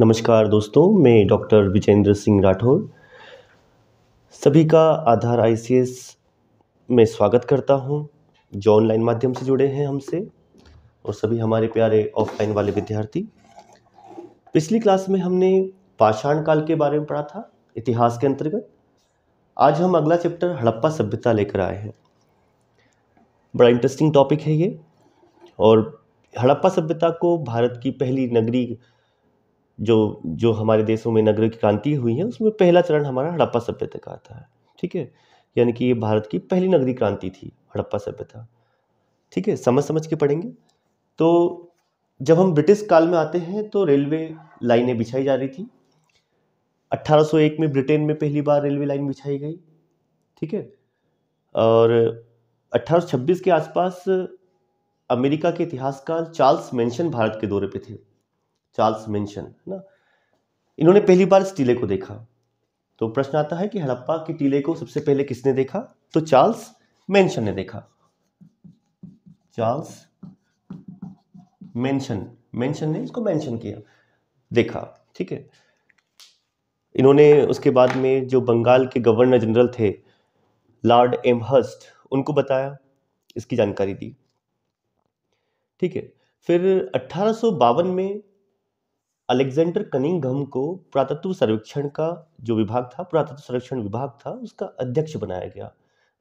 नमस्कार दोस्तों मैं डॉक्टर विजेंद्र सिंह राठौर सभी का आधार आईसीएस में स्वागत करता हूं जो ऑनलाइन माध्यम से जुड़े हैं हमसे और सभी हमारे प्यारे ऑफलाइन वाले विद्यार्थी पिछली क्लास में हमने पाषाण काल के बारे में पढ़ा था इतिहास के अंतर्गत आज हम अगला चैप्टर हड़प्पा सभ्यता लेकर आए हैं बड़ा इंटरेस्टिंग टॉपिक है ये और हड़प्पा सभ्यता को भारत की पहली नगरी जो जो हमारे देशों में नगरों की क्रांति हुई है उसमें पहला चरण हमारा हड़प्पा सभ्यता का आता है ठीक है यानी कि ये भारत की पहली नगरी क्रांति थी हड़प्पा सभ्यता ठीक है समझ समझ के पढ़ेंगे तो जब हम ब्रिटिश काल में आते हैं तो रेलवे लाइनें बिछाई जा रही थी 1801 में ब्रिटेन में पहली बार रेलवे लाइन बिछाई गई ठीक है और 1826 के आसपास अमेरिका के इतिहासकार चार्ल्स मेंशन भारत के दौरे पे थे चार्ल्स मेंशन है ना इन्होंने पहली बार इस टीले को देखा तो प्रश्न आता है कि हड़प्पा के टीले को सबसे पहले किसने देखा तो चार्ल्स मेंशन ने देखा चार्ल्स मेंशन मेंशन ने इसको मेंशन किया देखा ठीक है इन्होंने उसके बाद में जो बंगाल के गवर्नर जनरल थे लॉर्ड एम उनको बताया इसकी जानकारी दी ठीक है फिर अट्ठारह में अलेक्जेंडर कनिंगम को पुरातत्व सर्वेक्षण का जो विभाग था पुरातत्व सर्वेक्षण विभाग था उसका अध्यक्ष बनाया गया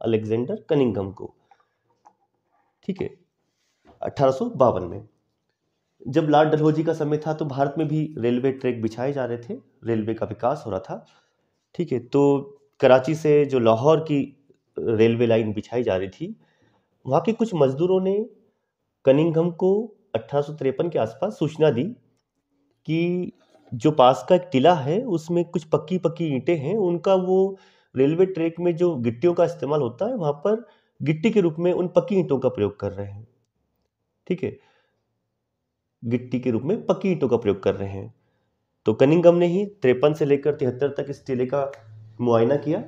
अलेक्जेंडर कनिंगम को ठीक है अठारह में जब लॉर्ड डलहौजी का समय था तो भारत में भी रेलवे ट्रैक बिछाए जा रहे थे रेलवे का विकास हो रहा था ठीक है तो कराची से जो लाहौर की रेलवे लाइन बिछाई जा रही थी वहाँ के कुछ मजदूरों ने कनिंगम को अठारह के आसपास सूचना दी कि जो पास का एक टीला है उसमें कुछ पक्की पक्की ईंटें हैं उनका वो रेलवे ट्रैक में जो गिट्टियों का इस्तेमाल होता है वहाँ पर गिट्टी के रूप में उन पक्की ईंटों का प्रयोग कर रहे हैं ठीक है गिट्टी के रूप में पक्की ईंटों का प्रयोग कर रहे हैं तो कनिंगम ने ही तिरपन से लेकर तिहत्तर तक इस टीले का मुआयना किया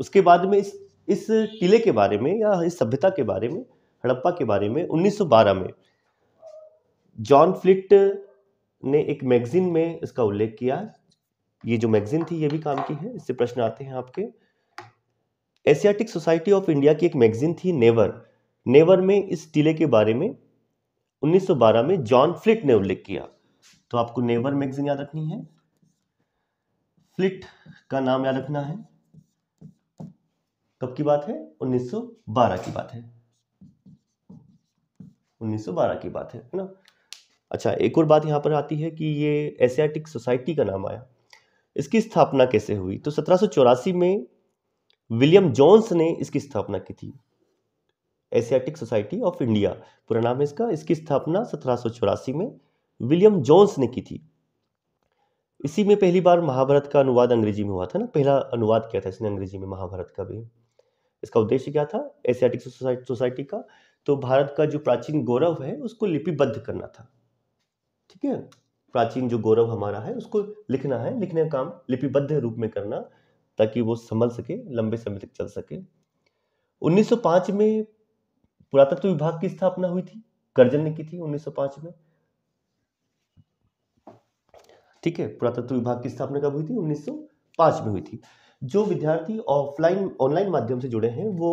उसके बाद में इस इस टीले के बारे में या इस सभ्यता के बारे में हड़प्पा के बारे में 1912 में जॉन फ्लिट ने एक मैगजीन में इसका उल्लेख किया ये जो मैगजीन थी ये भी काम की है इससे प्रश्न आते हैं आपके एशियाटिक सोसाइटी ऑफ इंडिया की एक मैगजीन थी नेवर नेवर में इस टीले के बारे में 1912 में जॉन फ्लिट ने उल्लेख किया तो आपको नेवर मैगजीन याद रखनी है फ्लिट का नाम याद रखना है कब की बात है 1912 की बात है 1912 की बात है ना अच्छा एक और बात यहाँ पर आती है कि ये एशियाटिक सोसाइटी का नाम आया इसकी स्थापना कैसे हुई तो सत्रह में विलियम जॉन्स ने इसकी स्थापना की थी एशियाटिक सोसाइटी ऑफ इंडिया पूरा नाम है इसका इसकी स्थापना सत्रह में विलियम जॉन्स ने की थी इसी में पहली बार महाभारत का अनुवाद अंग्रेजी में हुआ था ना पहला अनुवाद किया था इसने अंग्रेजी में महाभारत का भी इसका उद्देश्य क्या था एशियाटिक सोसाइटी का तो भारत का जो प्राचीन गौरव है उसको लिपिबद्ध करना था ठीक है प्राचीन जो गौरव हमारा है उसको लिखना है लिखने का काम लिपिबद्ध रूप में करना ताकि वो संभल सके लंबे समय तक चल सके 1905 में पुरातत्व विभाग की स्थापना हुई थी गर्जन ने की थी 1905 में ठीक है पुरातत्व विभाग की स्थापना कब हुई थी 1905 में हुई थी जो विद्यार्थी ऑफलाइन ऑनलाइन माध्यम से जुड़े हैं वो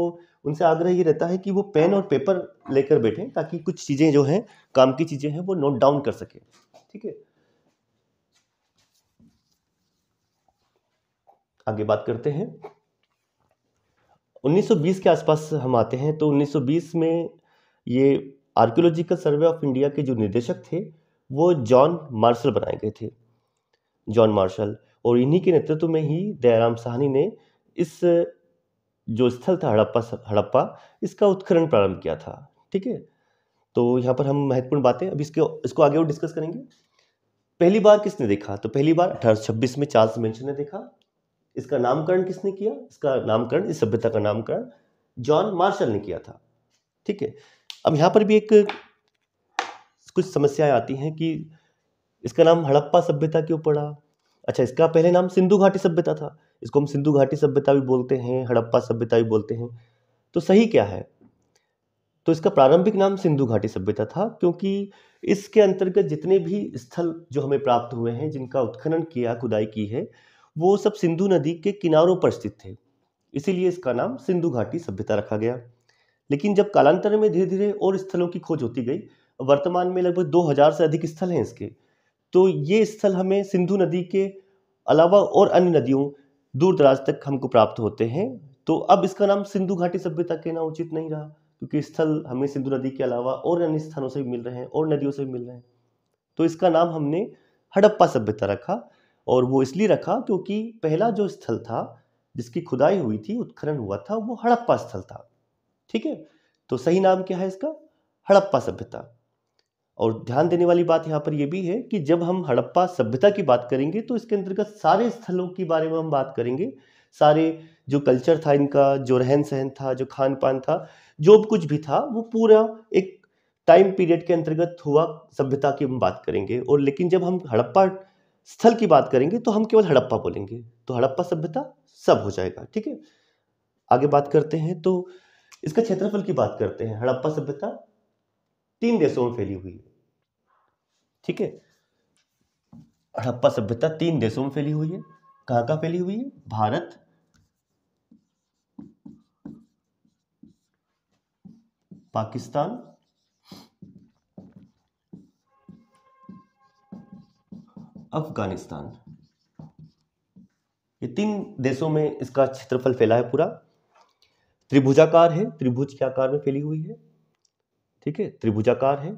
उनसे आग्रह ये रहता है कि वो पेन और पेपर लेकर बैठे ताकि कुछ चीज़ें जो हैं काम की चीज़ें हैं वो नोट डाउन कर सके ठीक है आगे बात करते हैं 1920 के आसपास हम आते हैं तो 1920 में ये आर्कियोलॉजिकल सर्वे ऑफ इंडिया के जो निदेशक थे वो जॉन मार्शल बनाए गए थे जॉन मार्शल और इन्हीं के नेतृत्व में ही दयाराम साहनी ने इस जो स्थल था हड़प्पा हड़प्पा इसका उत्खनन प्रारंभ किया था ठीक है तो यहाँ पर हम महत्वपूर्ण बातें अब इसके इसको आगे और डिस्कस करेंगे पहली बार किसने देखा तो पहली बार अठारह में चार्ल्स मेंशन ने देखा इसका नामकरण किसने किया इसका नामकरण इस सभ्यता का नामकरण जॉन मार्शल ने किया था ठीक है अब यहाँ पर भी एक कुछ समस्याएं आती हैं कि इसका नाम हड़प्पा सभ्यता क्यों पड़ा अच्छा इसका पहले नाम सिंधु घाटी सभ्यता था इसको हम सिंधु घाटी सभ्यता भी बोलते हैं हड़प्पा सभ्यता भी बोलते हैं तो सही क्या है तो इसका प्रारंभिक नाम सिंधु घाटी सभ्यता था क्योंकि इसके अंतर्गत जितने भी स्थल जो हमें प्राप्त हुए हैं जिनका उत्खनन किया खुदाई की है वो सब सिंधु नदी के किनारों पर स्थित थे इसीलिए इसका नाम सिंधु घाटी सभ्यता रखा गया लेकिन जब कालांतर में धीरे धीरे और स्थलों की खोज होती गई वर्तमान में लगभग दो से अधिक स्थल हैं इसके तो ये स्थल हमें सिंधु नदी के अलावा और अन्य नदियों दूर दराज तक हमको प्राप्त होते हैं तो अब इसका नाम सिंधु घाटी सभ्यता कहना उचित नहीं रहा क्योंकि स्थल हमें सिंधु नदी के अलावा और अन्य स्थानों से भी मिल रहे हैं और नदियों से भी मिल रहे हैं तो इसका नाम हमने हड़प्पा सभ्यता रखा और वो इसलिए रखा क्योंकि पहला जो स्थल था जिसकी खुदाई हुई थी उत्खनन हुआ था वो हड़प्पा स्थल था ठीक है तो सही नाम क्या है इसका हड़प्पा सभ्यता और ध्यान देने वाली बात यहाँ पर यह भी है कि जब हम हड़प्पा सभ्यता की बात करेंगे तो इसके अंतर्गत सारे स्थलों के बारे में हम बात करेंगे सारे जो कल्चर था इनका जो रहन सहन था जो खान पान था जो कुछ भी था वो पूरा एक टाइम पीरियड के अंतर्गत हुआ सभ्यता की हम बात करेंगे और लेकिन जब हम हड़प्पा स्थल की बात करेंगे तो हम केवल हड़प्पा बोलेंगे तो हड़प्पा सभ्यता सब हो जाएगा ठीक है आगे बात करते हैं तो इसका क्षेत्रफल की बात करते हैं हड़प्पा सभ्यता तीन देशों में फैली हुई है ठीक है हड़प्पा सभ्यता तीन देशों में फैली हुई है कहां कहां फैली हुई है भारत पाकिस्तान अफगानिस्तान ये तीन देशों में इसका क्षेत्रफल फैला है पूरा त्रिभुजाकार है त्रिभुज के आकार में फैली हुई है ठीक है त्रिभुजाकार है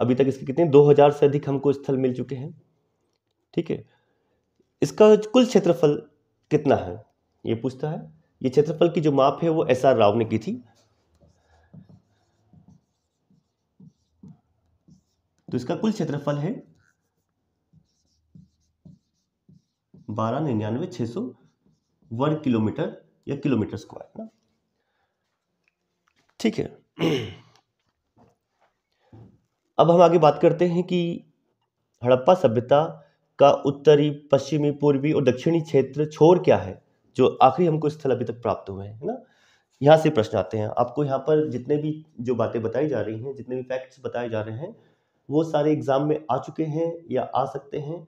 अभी तक इसके कितने 2000 से अधिक हमको स्थल मिल चुके हैं ठीक है इसका कुल क्षेत्रफल कितना है ये पूछता है ये क्षेत्रफल की जो माप है वो एस आर राव ने की थी तो इसका कुल क्षेत्रफल है बारह निन्यानवे छह सौ वर्ग किलोमीटर या किलोमीटर स्क्वायर ना ठीक है अब हम आगे बात करते हैं कि हड़प्पा सभ्यता का उत्तरी पश्चिमी पूर्वी और दक्षिणी क्षेत्र छोर क्या है जो आखिरी हमको स्थल अभी तक प्राप्त हुए हैं ना यहाँ से प्रश्न आते हैं आपको यहाँ पर जितने भी जो बातें बताई जा रही हैं जितने भी फैक्ट्स बताए जा रहे हैं वो सारे एग्ज़ाम में आ चुके हैं या आ सकते हैं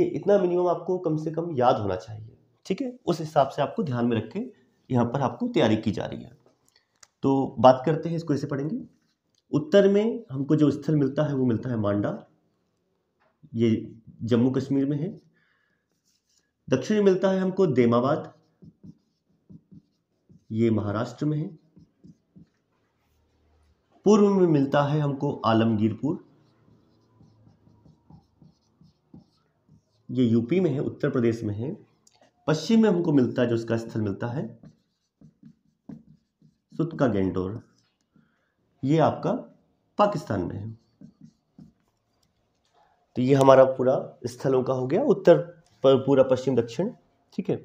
ये इतना मिनिमम आपको कम से कम याद होना चाहिए ठीक है उस हिसाब से आपको ध्यान में रख के यहाँ पर आपको तैयारी की जा रही है तो बात करते हैं इसको ऐसे पढ़ेंगे उत्तर में हमको जो स्थल मिलता है वो मिलता है मांडा ये जम्मू कश्मीर में है दक्षिण में मिलता है हमको देमाबाद ये महाराष्ट्र में है पूर्व में मिलता है हमको आलमगीरपुर ये यूपी में है उत्तर प्रदेश में है पश्चिम में हमको मिलता है जो उसका स्थल मिलता है सुतका गेंडोर ये आपका पाकिस्तान में है तो ये हमारा पूरा स्थलों का हो गया उत्तर पर पूरा पश्चिम दक्षिण ठीक है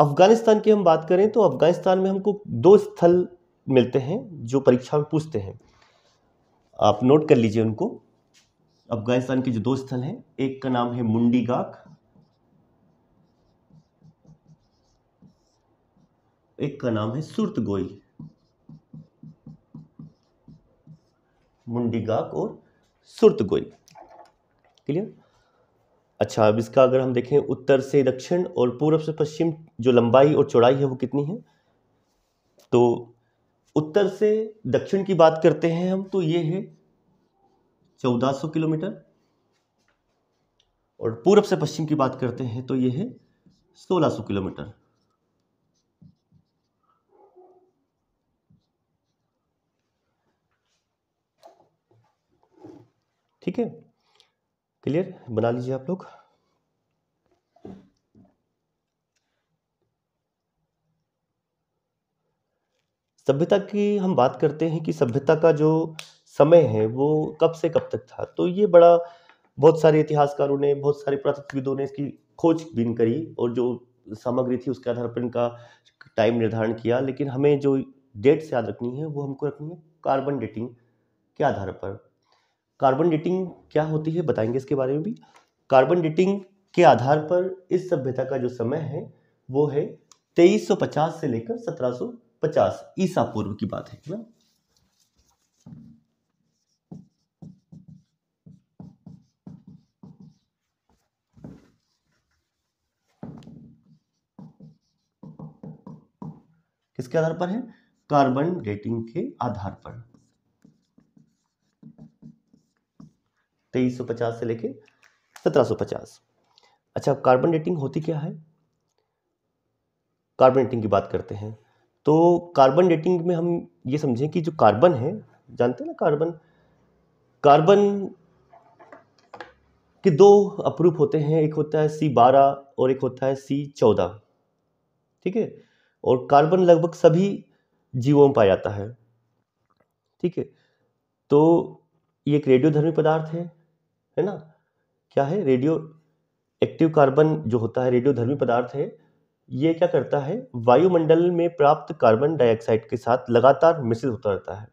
अफगानिस्तान की हम बात करें तो अफगानिस्तान में हमको दो स्थल मिलते हैं जो परीक्षा में पूछते हैं आप नोट कर लीजिए उनको अफगानिस्तान के जो दो स्थल हैं एक का नाम है मुंडी गाक एक का नाम है सुरतगोई मुंडीगाक और सुरतगोई क्लियर अच्छा अब इसका अगर हम देखें उत्तर से दक्षिण और पूर्व से पश्चिम जो लंबाई और चौड़ाई है वो कितनी है तो उत्तर से दक्षिण की बात करते हैं हम तो ये है 1400 किलोमीटर और पूर्व से पश्चिम की बात करते हैं तो ये है 1600 किलोमीटर ठीक है क्लियर बना लीजिए आप लोग सभ्यता की हम बात करते हैं कि सभ्यता का जो समय है वो कब से कब तक था तो ये बड़ा बहुत सारे इतिहासकारों ने बहुत सारे पुरातत्वविदों ने इसकी खोज बीन करी और जो सामग्री थी उसके आधार पर इनका टाइम निर्धारण किया लेकिन हमें जो डेट्स याद रखनी है वो हमको रखनी है कार्बन डेटिंग के आधार पर कार्बन डेटिंग क्या होती है बताएंगे इसके बारे में भी कार्बन डेटिंग के आधार पर इस सभ्यता का जो समय है वो है 2350 से लेकर 1750 ईसा पूर्व की बात है ना किसके आधार पर है कार्बन डेटिंग के आधार पर तेईस सौ पचास से लेके सत्रह पचास अच्छा कार्बन डेटिंग होती क्या है कार्बन डेटिंग की बात करते हैं तो कार्बन डेटिंग में हम ये समझें कि जो कार्बन है जानते हैं ना कार्बन कार्बन के दो अप्रूप होते हैं एक होता है सी बारह और एक होता है सी चौदह ठीक है और कार्बन लगभग सभी जीवों में पाया जाता है ठीक है तो ये एक रेडियोधर्मी पदार्थ है है ना क्या है रेडियो एक्टिव कार्बन जो होता है रेडियो धर्मी पदार्थ है ये क्या करता है वायुमंडल में प्राप्त कार्बन डाइऑक्साइड के साथ लगातार मिश्रित होता रहता है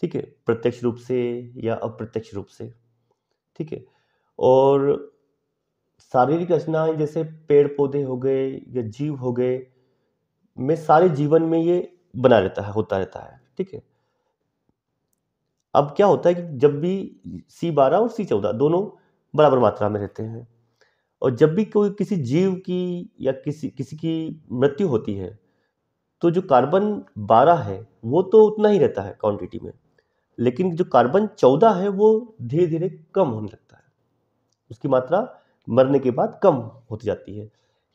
ठीक है प्रत्यक्ष रूप से या अप्रत्यक्ष रूप से ठीक है और शारीरिक रचना जैसे पेड़ पौधे हो गए या जीव हो गए में सारे जीवन में ये बना रहता है होता रहता है ठीक है अब क्या होता है कि जब भी सी बारह और सी चौदह दोनों बराबर मात्रा में रहते हैं और जब भी कोई किसी जीव की या किसी किसी की मृत्यु होती है तो जो कार्बन बारह है वो तो उतना ही रहता है क्वांटिटी में लेकिन जो कार्बन चौदह है वो धीरे धीरे कम होने लगता है उसकी मात्रा मरने के बाद कम होती जाती है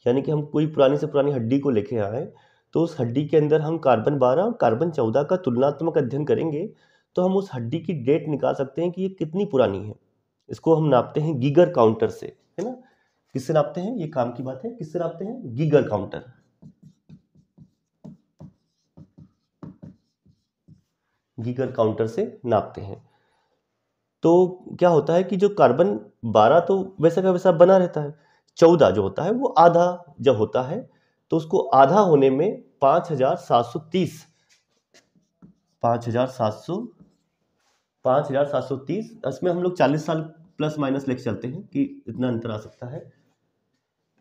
यानी कि हम कोई पुरानी से पुरानी हड्डी को लेके आए तो उस हड्डी के अंदर हम कार्बन बारह और कार्बन चौदह का तुलनात्मक अध्ययन करेंगे तो हम उस हड्डी की डेट निकाल सकते हैं कि ये कितनी पुरानी है इसको हम नापते हैं गीगर काउंटर से है ना किससे नापते हैं ये काम की बात है किससे नापते हैं गीगर काउंटर गीगर काउंटर से नापते हैं तो क्या होता है कि जो कार्बन बारह तो वैसा का वैसा बना रहता है चौदह जो होता है वो आधा जब होता है तो उसको आधा होने में पांच हजार सात सौ तीस पांच हजार सात सौ पाँच हज़ार सात सौ तीस इसमें हम लोग चालीस साल प्लस माइनस लेके चलते हैं कि इतना अंतर आ सकता है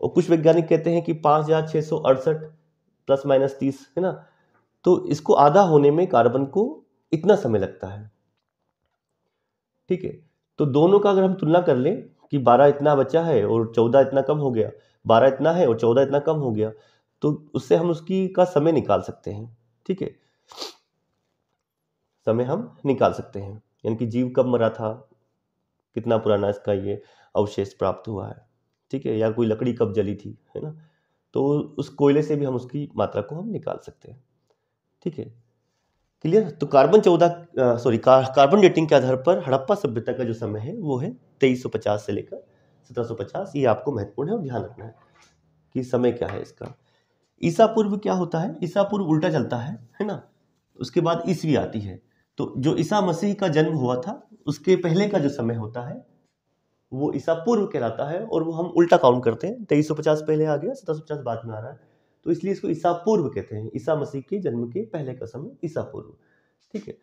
और कुछ वैज्ञानिक कहते हैं कि पाँच हज़ार छः सौ अड़सठ प्लस माइनस तीस है ना तो इसको आधा होने में कार्बन को इतना समय लगता है ठीक है तो दोनों का अगर हम तुलना कर लें कि बारह इतना बचा है और चौदह इतना कम हो गया बारह इतना है और चौदह इतना कम हो गया तो उससे हम उसकी का समय निकाल सकते हैं ठीक है समय हम निकाल सकते हैं यानी कि जीव कब मरा था कितना पुराना इसका ये अवशेष प्राप्त हुआ है ठीक है या कोई लकड़ी कब जली थी है ना तो उस कोयले से भी हम उसकी मात्रा को हम निकाल सकते हैं ठीक है क्लियर तो कार्बन चौदह सॉरी कार, कार्बन डेटिंग के आधार पर हड़प्पा सभ्यता का जो समय है वो है तेईस से लेकर सत्रह ये आपको महत्वपूर्ण है और ध्यान रखना है कि समय क्या है इसका ईसा पूर्व क्या होता है ईसा पूर्व उल्टा चलता है है ना उसके बाद ईसवी आती है तो जो ईसा मसीह का जन्म हुआ था उसके पहले का जो समय होता है वो ईसा पूर्व कहलाता है और वो हम उल्टा काउंट करते हैं तेईस सौ पचास पहले आ गया सत्रह सौ पचास बाद में आ रहा है तो इसलिए इसको ईसा पूर्व कहते हैं ईसा मसीह के जन्म के पहले का समय ईसा पूर्व ठीक है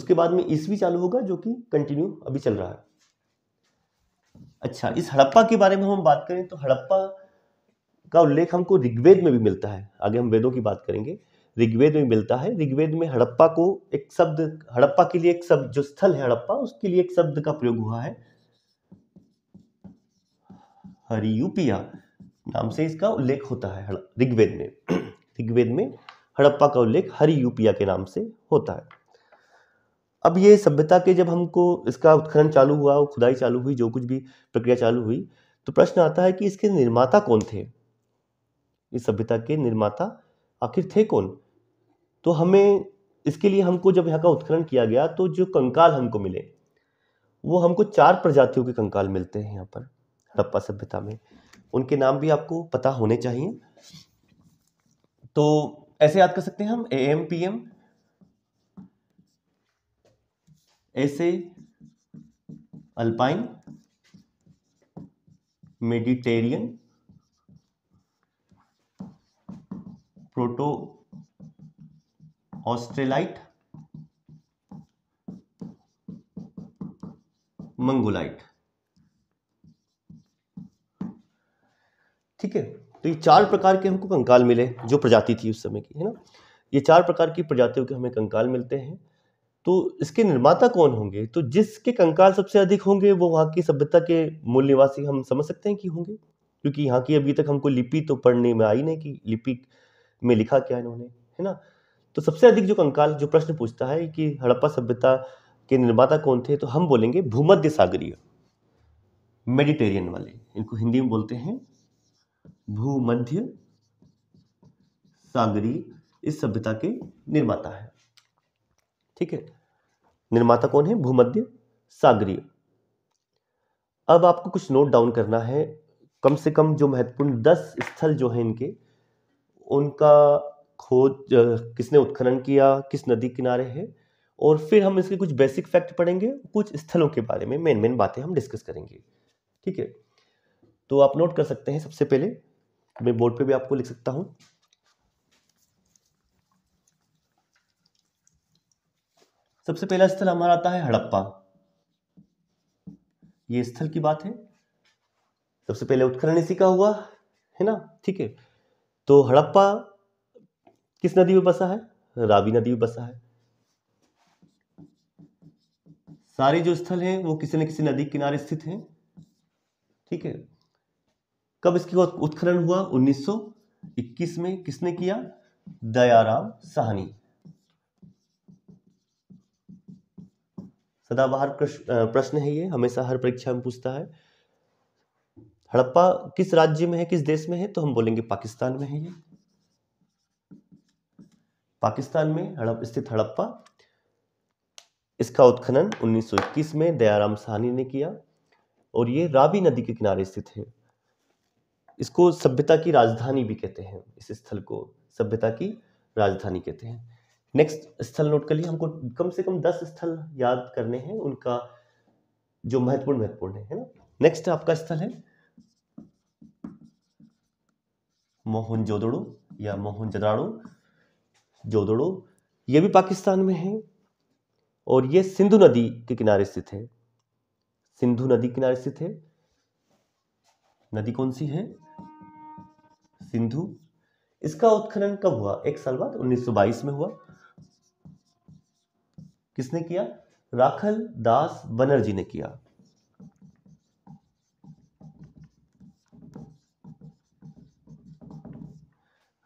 उसके बाद में ईसवी चालू होगा जो कि कंटिन्यू अभी चल रहा है अच्छा इस हड़प्पा के बारे में हम बात करें तो हड़प्पा का उल्लेख हमको ऋग्वेद में भी मिलता है आगे हम वेदों की बात करेंगे ऋग्वेद में मिलता है ऋग्वेद में हड़प्पा को एक शब्द हड़प्पा के लिए एक शब्द जो स्थल है हड़प्पा उसके लिए एक शब्द का प्रयोग हुआ है हरियुपिया नाम से इसका उल्लेख होता है ऋग्वेद में ऋग्वेद में हड़प्पा का उल्लेख हरियुपिया के नाम से होता है अब ये सभ्यता के जब हमको इसका उत्खनन चालू हुआ खुदाई चालू हुई जो कुछ भी प्रक्रिया चालू हुई तो प्रश्न आता है कि इसके निर्माता कौन थे इस सभ्यता के निर्माता आखिर थे कौन तो हमें इसके लिए हमको जब यहाँ का उत्खनन किया गया तो जो कंकाल हमको मिले वो हमको चार प्रजातियों के कंकाल मिलते हैं यहाँ पर हड़प्पा सभ्यता में उनके नाम भी आपको पता होने चाहिए तो ऐसे याद कर सकते हैं हम ए एम पी एम ऐसे Alpine Mediterranean proto Australoid Mongoloid ठीक है तो ये चार प्रकार के हमको कंकाल मिले जो प्रजाति थी उस समय की है ना ये चार प्रकार की प्रजातियों के हमें कंकाल मिलते हैं तो इसके निर्माता कौन होंगे तो जिसके कंकाल सबसे अधिक होंगे वो वहां की सभ्यता के मूल निवासी हम समझ सकते हैं कि होंगे क्योंकि यहाँ की अभी तक हमको लिपि तो पढ़ने में आई नहीं कि लिपि में लिखा क्या इन्होंने है ना तो सबसे अधिक जो कंकाल जो प्रश्न पूछता है कि हड़प्पा सभ्यता के निर्माता कौन थे तो हम बोलेंगे भूमध्य सागरीय मेडिटेरियन वाले इनको हिंदी में बोलते हैं भूमध्य सागरी इस सभ्यता के निर्माता है ठीक है निर्माता कौन है भूमध्य सागरीय अब आपको कुछ नोट डाउन करना है कम से कम जो महत्वपूर्ण दस स्थल जो है इनके उनका खोज किसने उत्खनन किया किस नदी किनारे है और फिर हम इसके कुछ बेसिक फैक्ट पढ़ेंगे कुछ स्थलों के बारे में मेन मेन बातें हम डिस्कस करेंगे ठीक है तो आप नोट कर सकते हैं सबसे पहले मैं बोर्ड पे भी आपको लिख सकता हूं सबसे पहला स्थल हमारा आता है हड़प्पा ये स्थल की बात है सबसे पहले उत्खनन इसी का हुआ है ना ठीक है तो हड़प्पा किस नदी में बसा है रावी नदी में बसा है सारे जो स्थल हैं वो किसी न किसी नदी किनारे स्थित हैं ठीक है कब इसकी उत्खनन हुआ 1921 में किसने किया दयाराम साहनी सदाबहार प्रश्न है ये हमेशा हर परीक्षा में पूछता है हड़प्पा किस राज्य में है किस देश में है तो हम बोलेंगे पाकिस्तान में है ये पाकिस्तान में हड़प स्थित हड़प्पा इसका उत्खनन 1921 में दयाराम सहनी ने किया और ये रावी नदी के किनारे स्थित है इसको सभ्यता की राजधानी भी कहते हैं इस स्थल को सभ्यता की राजधानी कहते हैं नेक्स्ट स्थल नोट कर लिए हमको कम से कम दस स्थल याद करने हैं उनका जो महत्वपूर्ण महत्वपूर्ण है ना नेक्स्ट आपका स्थल है मोहनजोदड़ो या मोहनजदाड़ो जोदड़ो ये भी पाकिस्तान में है और ये सिंधु नदी के किनारे स्थित है सिंधु नदी किनारे स्थित है नदी कौन सी है सिंधु इसका उत्खनन कब हुआ एक साल बाद 1922 में हुआ किसने किया राखल दास बनर्जी ने किया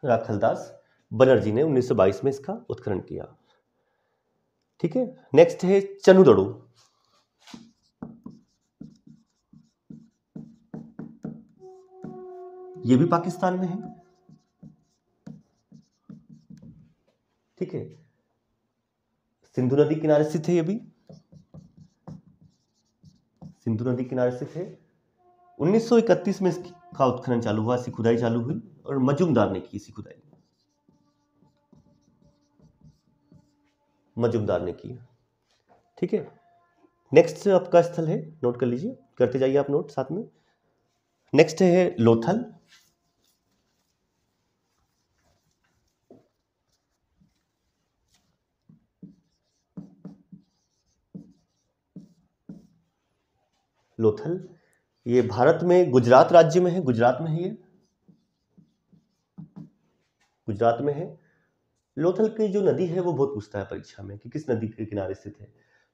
राखल दास बनर्जी ने 1922 में इसका उत्खनन किया ठीक है नेक्स्ट है चनुदड़ू ये भी पाकिस्तान में है ठीक है सिंधु नदी किनारे स्थित है ये भी सिंधु नदी किनारे स्थित है 1931 में इसका उत्खनन चालू हुआ इसकी खुदाई चालू हुई और मजूमदार ने की इसी खुदाई मजुमदार ने किया ठीक है नेक्स्ट आपका स्थल है नोट कर लीजिए करते जाइए आप नोट साथ में नेक्स्ट है लोथल लोथल ये भारत में गुजरात राज्य में है गुजरात में है ये गुजरात में है लोथल की जो नदी है वो बहुत पूछता है परीक्षा में कि किस नदी के किनारे स्थित है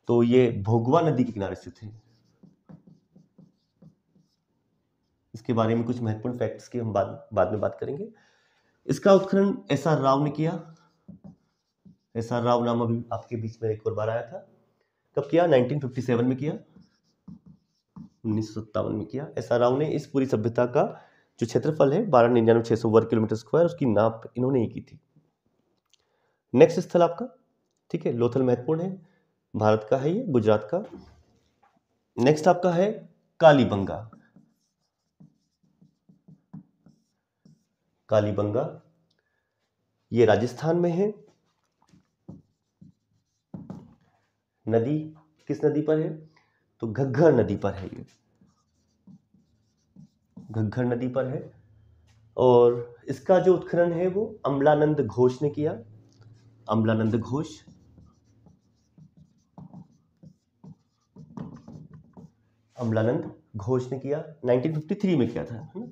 तो ये भोगवा नदी के किनारे स्थित है इसके बारे में कुछ महत्वपूर्ण फैक्ट्स की हम बाद बाद में बात करेंगे इसका उत्खनन एस आर राव ने किया एस आर राव नाम अभी आपके बीच में एक और बार आया था कब किया 1957 में किया उन्नीस में किया एस आर राव ने इस पूरी सभ्यता का जो क्षेत्रफल है बारह निन्यानवे छह सौ वर्ग किलोमीटर स्क्वायर उसकी नाप इन्होंने ही की थी नेक्स्ट स्थल आपका ठीक है लोथल महत्वपूर्ण है भारत का है ये गुजरात का नेक्स्ट आपका है कालीबंगा कालीबंगा ये राजस्थान में है नदी किस नदी पर है तो घग्घर नदी पर है ये घग्घर नदी पर है और इसका जो उत्खनन है वो अम्लानंद घोष ने किया अम्लानंद घोष अम्लानंद घोष ने किया 1953 में किया था है ना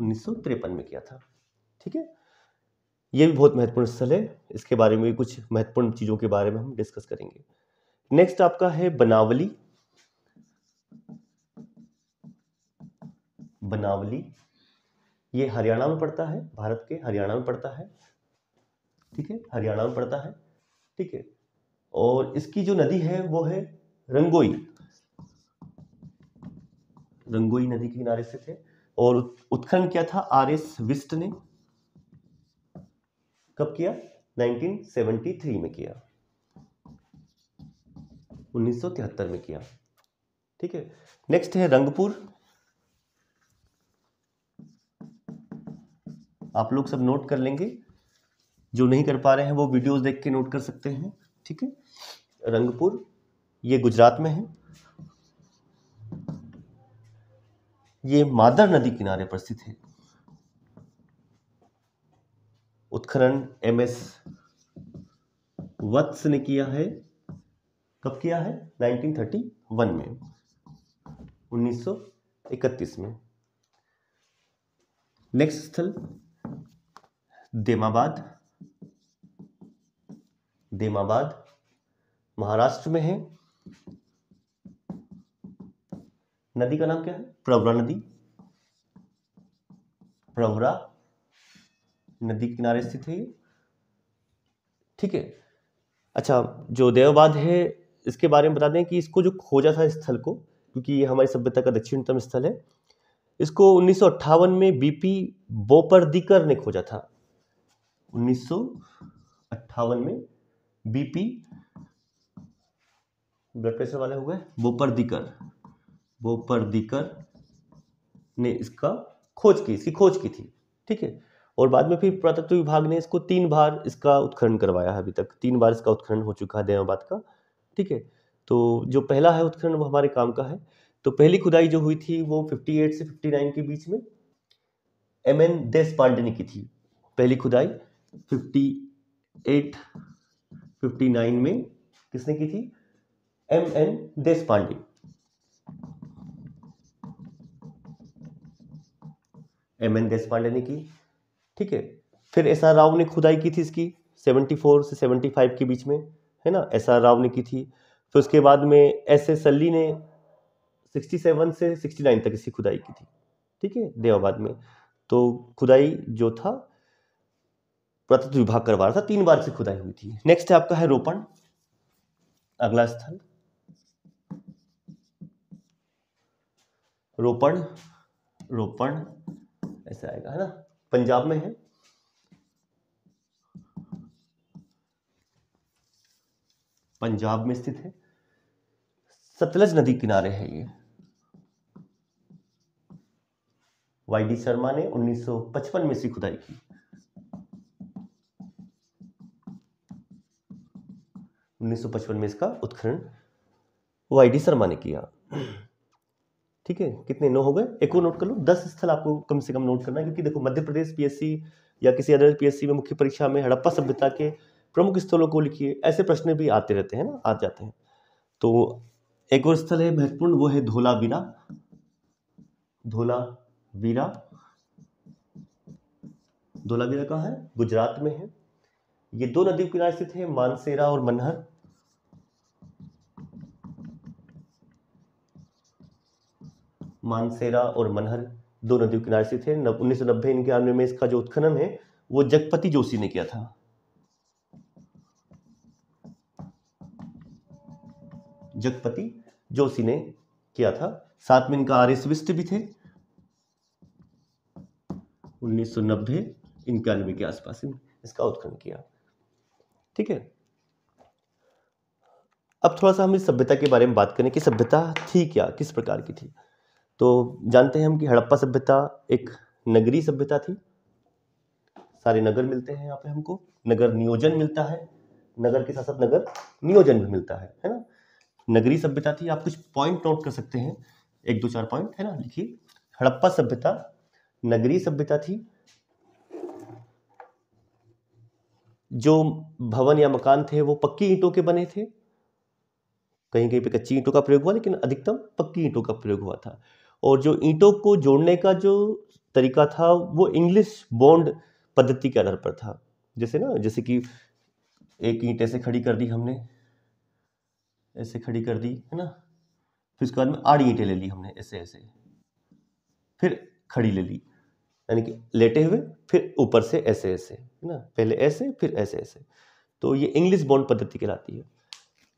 उन्नीस में किया था ठीक है यह भी बहुत महत्वपूर्ण स्थल है इसके बारे में भी कुछ महत्वपूर्ण चीज़ों के बारे में हम डिस्कस करेंगे नेक्स्ट आपका है बनावली बनावली ये हरियाणा में पड़ता है भारत के हरियाणा में पड़ता है ठीक है हरियाणा में पड़ता है ठीक है और इसकी जो नदी है वो है रंगोई रंगोई नदी के किनारे स्थित है और उत्खनन किया था आर एस विस्ट ने कब किया 1973 में किया 1973 में किया ठीक है नेक्स्ट है रंगपुर आप लोग सब नोट कर लेंगे जो नहीं कर पा रहे हैं वो वीडियोस देख के नोट कर सकते हैं ठीक है रंगपुर ये गुजरात में है ये मादर नदी किनारे पर स्थित है उत्खनन एम एस वत्स ने किया है कब किया है 1931 में 1931 में नेक्स्ट स्थल देमाबाद देमाबाद महाराष्ट्र में है नदी का नाम क्या है प्रवरा नदी प्रवरा नदी किनारे स्थित है ठीक है अच्छा जो देवबाद है इसके बारे में बता दें कि इसको जो खोजा था स्थल को क्योंकि ये हमारी सभ्यता का दक्षिणतम स्थल है इसको उन्नीस में बीपी बोपरदीकर ने खोजा था उन्नीस में बीपी ब्लड प्रेशर वाले हो गए बोपर्दिकर बोपर्दिकर ने इसका खोज की इसकी खोज की थी ठीक है और बाद में फिर पुरातत्व विभाग ने इसको तीन बार इसका उत्खनन करवाया है अभी तक तीन बार इसका उत्खनन हो चुका है दयाबाद का ठीक है तो जो पहला है उत्खनन वो हमारे काम का है तो पहली खुदाई जो हुई थी वो 58 से 59 के बीच में एम एन देश पांडे ने की थी पहली खुदाई 58 1859 में किसने की थी एम एन देश पांडे एम एन देश पांडे ने की ठीक है फिर एस आर राव ने खुदाई की थी इसकी 74 से 75 के बीच में है ना एस आर राव ने की थी फिर उसके बाद में एस एस अली ने 67 से 69 तक इसकी खुदाई की थी ठीक है देवाबाद में तो खुदाई जो था पुरातत्व विभाग करवा रहा था तीन बार से खुदाई हुई थी नेक्स्ट है आपका है रोपण अगला स्थल रोपण रोपण ऐसे आएगा है ना पंजाब में है पंजाब में स्थित है सतलज नदी किनारे है ये वाई डी शर्मा ने 1955 में इसकी खुदाई की 1955 में इसका उत्खनन वाईडी शर्मा ने किया ठीक है कितने नौ हो गए एक और नोट कर लो दस स्थल आपको कम से कम नोट करना है क्योंकि देखो मध्य प्रदेश पीएससी या किसी अदर पीएससी में मुख्य परीक्षा में हड़प्पा सभ्यता के प्रमुख स्थलों को लिखिए ऐसे प्रश्न भी आते रहते हैं ना आ जाते हैं तो एक और स्थल है महत्वपूर्ण वो है धोला धोला बीरा धोला बीरा कहाँ है गुजरात में है ये दो नदी किनारे स्थित है मानसेरा और मनहर मानसेरा और मनहर दो नदियों किनारे स्थित है उन्नीस सौ नब्बे इक्यानवे में इसका जो उत्खनन है वो जगपति जोशी ने किया था जगपति जोशी ने किया था साथ में इनका आर्य स्विस्ट भी थे उन्नीस सौ 1990 इक्यानवे के आसपास इसका उत्खनन किया ठीक है अब थोड़ा सा हम इस सभ्यता के बारे में बात करें कि सभ्यता थी क्या किस प्रकार की थी तो जानते हैं हम कि हड़प्पा सभ्यता एक नगरीय सभ्यता थी सारे नगर मिलते हैं यहाँ पे हमको नगर नियोजन मिलता है नगर के साथ साथ नगर नियोजन भी मिलता है है ना नगरी सभ्यता थी आप कुछ पॉइंट नोट कर सकते हैं एक दो चार पॉइंट है ना लिखिए हड़प्पा सभ्यता नगरी सभ्यता थी जो भवन या मकान थे वो पक्की ईंटों के बने थे कहीं कहीं पे कच्ची ईंटों का प्रयोग हुआ लेकिन अधिकतम पक्की ईंटों का प्रयोग हुआ था और जो ईंटों को जोड़ने का जो तरीका था वो इंग्लिश बॉन्ड पद्धति के आधार पर था जैसे ना जैसे कि एक ईंट ऐसे खड़ी कर दी हमने ऐसे खड़ी कर दी है ना फिर उसके बाद में आड़ी ईंटें ले ली हमने ऐसे ऐसे फिर खड़ी ले ली यानी कि लेटे हुए फिर ऊपर से ऐसे ऐसे है ना पहले ऐसे फिर ऐसे ऐसे तो ये इंग्लिश बॉन्ड पद्धति कहलाती है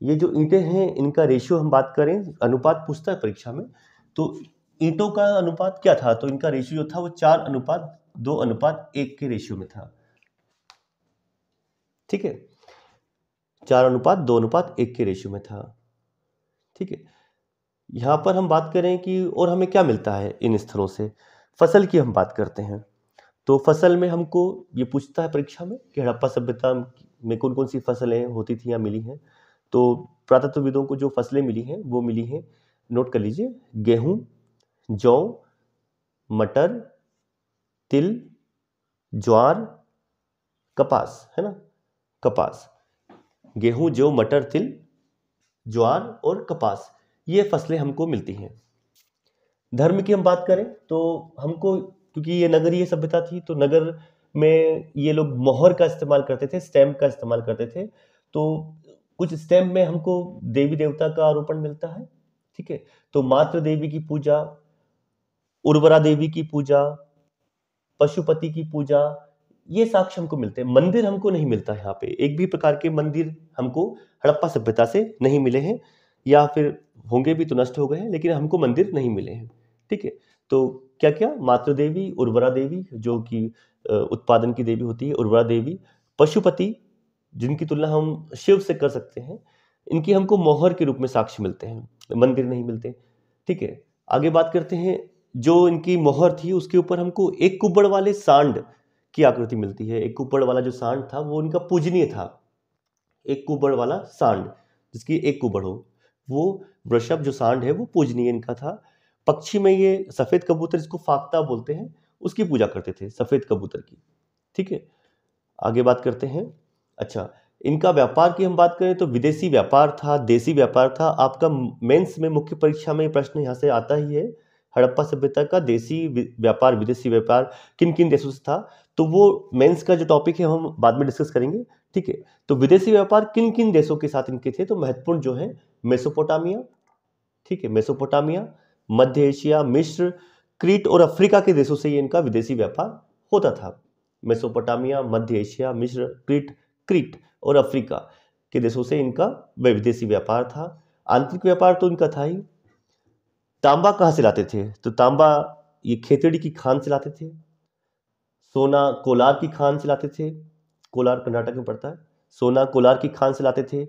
ये जो ईंटें हैं इनका रेशियो हम बात करें अनुपात पूछता है परीक्षा में तो ईंटों का अनुपात क्या था तो इनका रेशियो जो था वो चार अनुपात दो अनुपात एक के रेशियो में था ठीक है चार अनुपात दो अनुपात एक के रेशियो में था ठीक है यहां पर हम बात करें कि और हमें क्या मिलता है इन स्थलों से फसल की हम बात करते हैं तो फसल में हमको ये पूछता है परीक्षा में कि हड़प्पा सभ्यता में कौन कौन सी फसलें होती थी या मिली हैं तो पुरातत्वविदों को जो फसलें मिली हैं वो मिली हैं नोट कर लीजिए गेहूं जौ मटर तिल ज्वार कपास है ना कपास गेहूं जौ मटर तिल ज्वार और कपास ये फसलें हमको मिलती हैं धर्म की हम बात करें तो हमको क्योंकि ये नगरीय सभ्यता थी तो नगर में ये लोग मोहर का इस्तेमाल करते थे स्टैम्प का इस्तेमाल करते थे तो कुछ स्टैम्प में हमको देवी देवता का आरोपण मिलता है ठीक है तो मातृ देवी की पूजा उर्वरा देवी की पूजा पशुपति की पूजा ये साक्ष्य हमको मिलते हैं मंदिर हमको नहीं मिलता यहाँ पे एक भी प्रकार के मंदिर हमको हड़प्पा सभ्यता से नहीं मिले हैं या फिर होंगे भी तो नष्ट हो गए हैं लेकिन हमको मंदिर नहीं मिले हैं ठीक है तो क्या क्या मातृदेवी उर्वरा देवी जो कि उत्पादन की देवी होती है उर्वरा देवी पशुपति जिनकी तुलना हम शिव से कर सकते हैं इनकी हमको मोहर के रूप में साक्ष्य मिलते हैं मंदिर नहीं मिलते ठीक है आगे बात करते हैं जो इनकी मोहर थी उसके ऊपर हमको एक कुब्बड़ वाले सांड की आकृति मिलती है एक कुब्बड़ वाला जो सांड था वो इनका पूजनीय था एक कुब्बड़ वाला सांड जिसकी एक कुबड़ हो वो वृषभ जो सांड है वो पूजनीय इनका था पक्षी में ये सफ़ेद कबूतर जिसको फाकता बोलते हैं उसकी पूजा करते थे सफ़ेद कबूतर की ठीक है आगे बात करते हैं अच्छा इनका व्यापार की हम बात करें तो विदेशी व्यापार था देसी व्यापार था आपका मेंस में मुख्य परीक्षा में प्रश्न यहाँ से आता ही है हड़प्पा सभ्यता का देसी व्यापार विदेशी व्यापार किन किन देशों से था तो वो मेंस का जो टॉपिक है हम बाद में डिस्कस करेंगे ठीक है तो विदेशी व्यापार किन किन देशों के साथ इनके थे तो महत्वपूर्ण जो है मेसोपोटामिया ठीक है मेसोपोटामिया मध्य एशिया मिश्र क्रीट और अफ्रीका के देशों से ये इनका विदेशी व्यापार होता था मेसोपोटामिया मध्य एशिया मिश्र क्रीट क्रीट और अफ्रीका के देशों से इनका विदेशी व्यापार था आंतरिक व्यापार तो इनका था ही तांबा कहाँ से लाते थे तो तांबा ये खेतड़ी की खान से लाते थे सोना कोलार की खान से लाते थे कोलार कर्नाटक में पड़ता है सोना कोलार की खान से लाते थे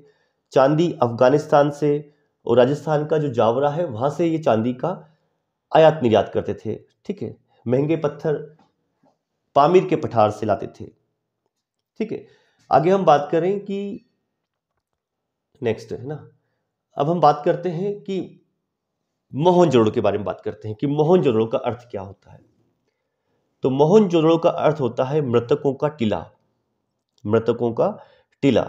चांदी अफगानिस्तान से और राजस्थान का जो जावरा है वहाँ से ये चांदी का आयात निर्यात करते थे ठीक है महंगे पत्थर पामिर के पठार से लाते थे ठीक है आगे हम बात करें कि नेक्स्ट है ना अब हम बात करते हैं कि मोहनजोड़ो के बारे में बात करते हैं कि मोहनजोड़ो का अर्थ क्या होता है तो मोहनजोड़ो का अर्थ होता है मृतकों का टीला मृतकों का टीला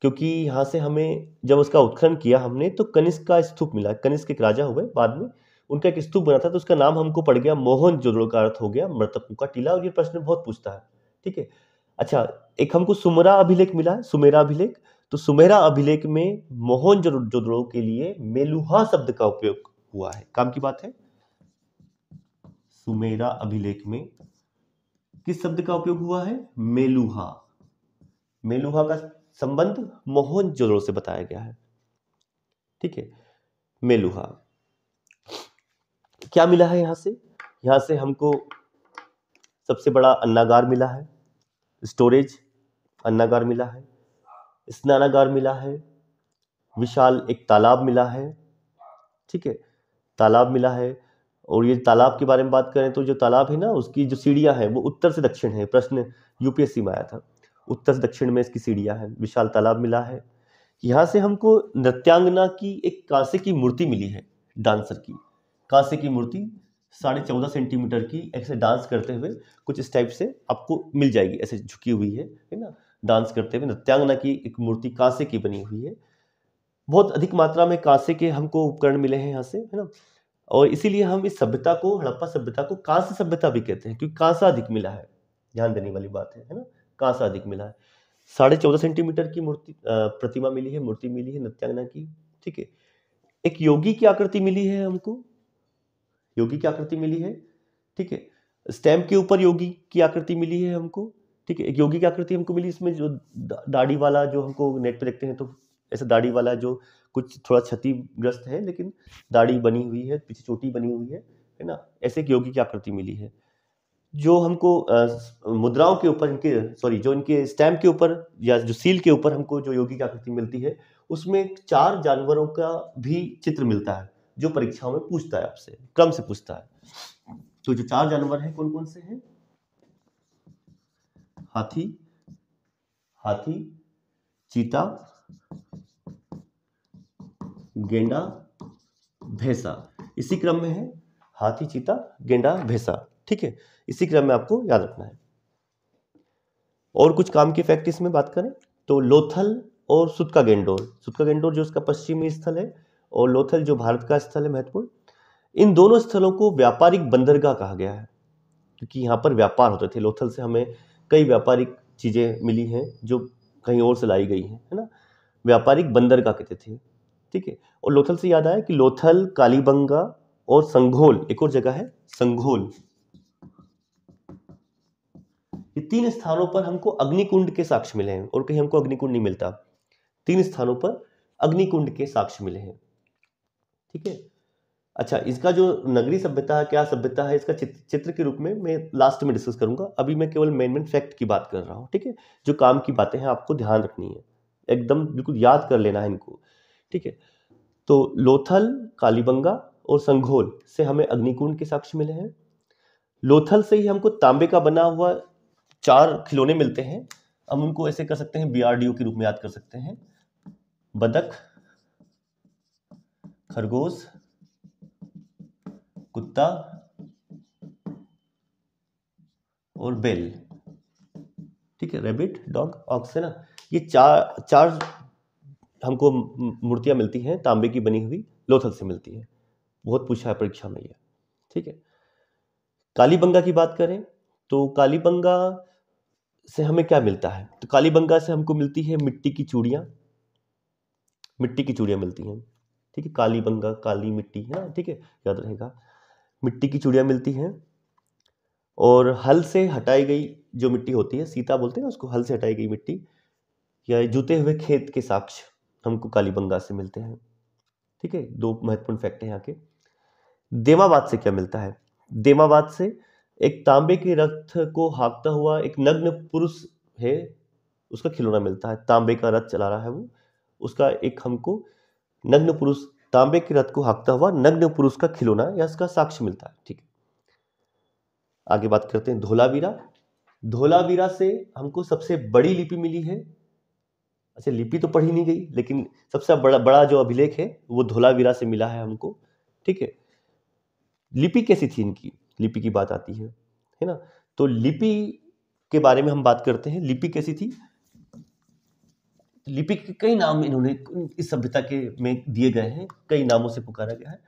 क्योंकि यहां से हमें जब उसका उत्खनन किया हमने तो कनिष्क का स्तूप मिला कनिष्क एक राजा हुए बाद में उनका एक स्तूप बना था तो उसका नाम हमको पड़ गया मोहन जोदड़ो का अर्थ हो गया मृतकों का टीला और ये प्रश्न बहुत पूछता है ठीक है अच्छा एक हमको सुमरा अभिलेख मिला है सुमेरा अभिलेख तो सुमेरा अभिलेख में मोहन जोदड़ो के लिए मेलुहा शब्द का उपयोग हुआ है काम की बात है सुमेरा अभिलेख में किस शब्द का उपयोग हुआ है मेलुहा मेलुहा का संबंध मोहन मोहनजोदड़ो से बताया गया है ठीक है मेलुहा क्या मिला है यहां से यहां से हमको सबसे बड़ा अन्नागार मिला है स्टोरेज अन्नागार मिला है स्नानागार मिला है विशाल एक तालाब मिला है ठीक है तालाब मिला है और ये तालाब के बारे में बात करें तो जो तालाब है ना उसकी जो सीढ़ियाँ हैं वो उत्तर से दक्षिण है प्रश्न यूपीएससी में आया था उत्तर से दक्षिण में इसकी सीढ़ियाँ हैं विशाल तालाब मिला है यहाँ से हमको नृत्यांगना की एक कांसे की मूर्ति मिली है डांसर की कांसे की मूर्ति साढ़े चौदह सेंटीमीटर की ऐसे डांस करते हुए कुछ इस टाइप से आपको मिल जाएगी ऐसे झुकी हुई है है ना डांस करते हुए नृत्यांगना की एक मूर्ति कांसे की बनी हुई है बहुत अधिक मात्रा में कांसे के हमको उपकरण मिले हैं यहाँ से है ना और इसीलिए हम इस सभ्यता को हड़प्पा सभ्यता को कांस्य सभ्यता भी कहते हैं क्योंकि कांसा अधिक मिला है ध्यान देने वाली बात है है ना कांसा अधिक मिला है साढ़े चौदह सेंटीमीटर की मूर्ति प्रतिमा मिली है मूर्ति मिली है नत्यांगना की ठीक है एक योगी की आकृति मिली है हमको योगी की आकृति मिली है ठीक है स्टैम्प के ऊपर योगी की आकृति मिली है हमको ठीक है एक योगी की आकृति हमको मिली इसमें जो दाढ़ी वाला जो हमको नेट पे देखते हैं तो ऐसा दाढ़ी वाला जो कुछ थोड़ा क्षतिग्रस्त है लेकिन दाढ़ी बनी हुई है पीछे चोटी बनी हुई है है ना ऐसे एक योगी की आकृति मिली है जो हमको आ, मुद्राओं के ऊपर इनके सॉरी जो इनके स्टैम्प के ऊपर या जो सील के ऊपर हमको जो योगी की आकृति मिलती है उसमें चार जानवरों का भी चित्र मिलता है जो परीक्षाओं में पूछता है आपसे क्रम से पूछता है तो जो चार जानवर हैं कौन कौन से हैं हाथी हाथी चीता गेंडा भैंसा इसी क्रम में है हाथी चीता गेंडा भैंसा ठीक है इसी क्रम में आपको याद रखना है और कुछ काम के फैक्ट इसमें बात करें तो लोथल और सुतका गेंडोर सुतका गेंडोर जो उसका पश्चिमी स्थल है और लोथल जो भारत का स्थल है महत्वपूर्ण इन दोनों स्थलों को व्यापारिक बंदरगाह कहा गया है क्योंकि यहाँ पर व्यापार होते थे लोथल से हमें कई व्यापारिक चीज़ें मिली हैं जो कहीं और से लाई गई हैं है ना व्यापारिक बंदरगाह कहते थे ठीक है और लोथल से याद आया कि लोथल कालीबंगा और संघोल एक और जगह है संघोल ये तीन स्थानों पर हमको अग्निकुंड के साक्ष्य मिले हैं और कहीं हमको अग्निकुंड नहीं मिलता तीन स्थानों पर अग्निकुंड के साक्ष्य मिले हैं ठीक है अच्छा इसका जो नगरी सभ्यता है क्या सभ्यता है इसका चित्र, चित्र के रूप में मैं लास्ट में डिस्कस करूंगा अभी मैं केवल मेन मेन फैक्ट की बात कर रहा हूँ ठीक है जो काम की बातें हैं आपको ध्यान रखनी है एकदम बिल्कुल याद कर लेना है इनको ठीक है तो लोथल कालीबंगा और संघोल से हमें अग्निकुंड के साक्ष्य मिले हैं लोथल से ही हमको तांबे का बना हुआ चार खिलौने मिलते हैं हम उनको ऐसे कर सकते हैं बीआरडीओ के रूप में याद कर सकते हैं बदक खरगोश कुत्ता और बेल ठीक है रेबिट डॉग ऑक्स है ना ये चार चार हमको मूर्तियाँ मिलती हैं तांबे की बनी हुई लोथल से मिलती है बहुत पूछा है परीक्षा में ये ठीक है कालीबंगा की बात करें तो कालीबंगा से हमें क्या मिलता है तो कालीबंगा से हमको मिलती है मिट्टी की चूड़ियाँ मिट्टी की चूड़ियाँ मिलती हैं ठीक है कालीबंगा काली मिट्टी है हाँ, ना ठीक है याद रहेगा मिट्टी की चूड़ियाँ मिलती हैं और हल से हटाई गई जो मिट्टी होती है सीता बोलते हैं ना उसको हल से हटाई गई मिट्टी या जुते हुए खेत के साक्ष हमको कालीबंगा से मिलते हैं ठीक है दो महत्वपूर्ण फैक्ट है यहाँ के देमाबाद से क्या मिलता है देमाबाद से एक तांबे के रथ को हाँकता हुआ एक नग्न पुरुष है उसका खिलौना मिलता है तांबे का रथ चला रहा है वो उसका एक हमको नग्न पुरुष तांबे के रथ को हाँकता हुआ नग्न पुरुष का खिलौना या उसका साक्ष्य मिलता है ठीक है आगे बात करते हैं धोलावीरा धोलावीरा से हमको सबसे बड़ी लिपि मिली है अच्छा लिपि तो पढ़ी नहीं गई लेकिन सबसे बड़ा बड़ा जो अभिलेख है वो धोलावीरा से मिला है हमको ठीक है लिपि कैसी थी इनकी लिपि की बात आती है है ना तो लिपि के बारे में हम बात करते हैं लिपि कैसी थी लिपि के कई नाम इन्होंने इस सभ्यता के में दिए गए हैं कई नामों से पुकारा गया है